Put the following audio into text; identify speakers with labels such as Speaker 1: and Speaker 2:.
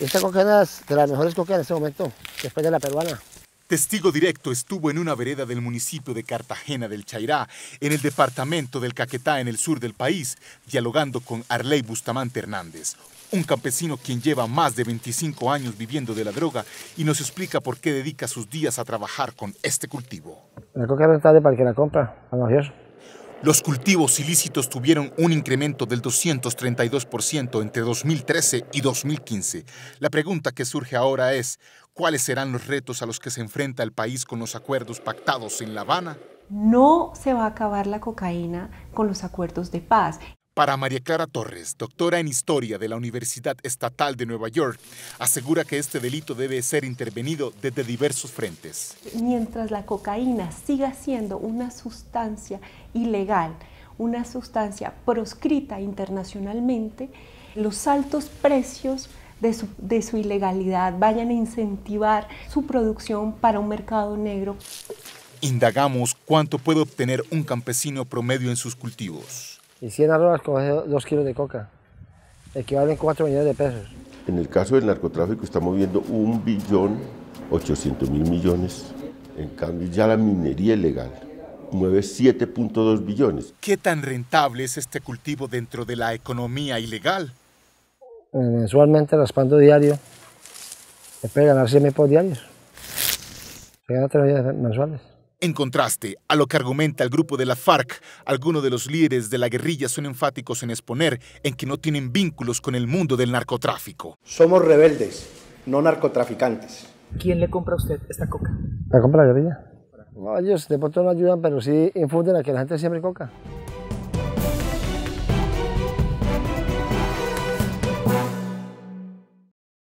Speaker 1: Esta coca es de las mejores coquenas en este momento, después de la peruana.
Speaker 2: Testigo directo estuvo en una vereda del municipio de Cartagena del Chairá, en el departamento del Caquetá, en el sur del país, dialogando con Arley Bustamante Hernández, un campesino quien lleva más de 25 años viviendo de la droga y nos explica por qué dedica sus días a trabajar con este cultivo.
Speaker 1: La coca de para que la compra, a
Speaker 2: los cultivos ilícitos tuvieron un incremento del 232% entre 2013 y 2015. La pregunta que surge ahora es, ¿cuáles serán los retos a los que se enfrenta el país con los acuerdos pactados en La Habana?
Speaker 3: No se va a acabar la cocaína con los acuerdos de paz.
Speaker 2: Para María Clara Torres, doctora en Historia de la Universidad Estatal de Nueva York, asegura que este delito debe ser intervenido desde diversos frentes.
Speaker 3: Mientras la cocaína siga siendo una sustancia ilegal, una sustancia proscrita internacionalmente, los altos precios de su, ilegalidad vayan a incentivar su producción para un mercado negro.
Speaker 2: Indagamos cuánto puede obtener un campesino promedio en sus cultivos
Speaker 1: y 100 arrobas con 2 kilos de coca, equivalen 4 millones de pesos.
Speaker 2: En el caso del narcotráfico estamos viendo 1 billón 800 mil millones. En cambio, ya la minería ilegal mueve 7.2 billones. ¿Qué tan rentable es este cultivo dentro de la economía ilegal?
Speaker 1: Eh, mensualmente, raspando diario, se puede ganar 100 mil por diario. Se gana 3 millones mensuales.
Speaker 2: En contraste a lo que argumenta el grupo de la FARC, algunos de los líderes de la guerrilla son enfáticos en exponer en que no tienen vínculos con el mundo del narcotráfico.
Speaker 1: Somos rebeldes, no narcotraficantes. ¿Quién le compra a usted esta coca? La compra la guerrilla. No, ellos de pronto no ayudan, pero sí infunden a que la gente siempre coca.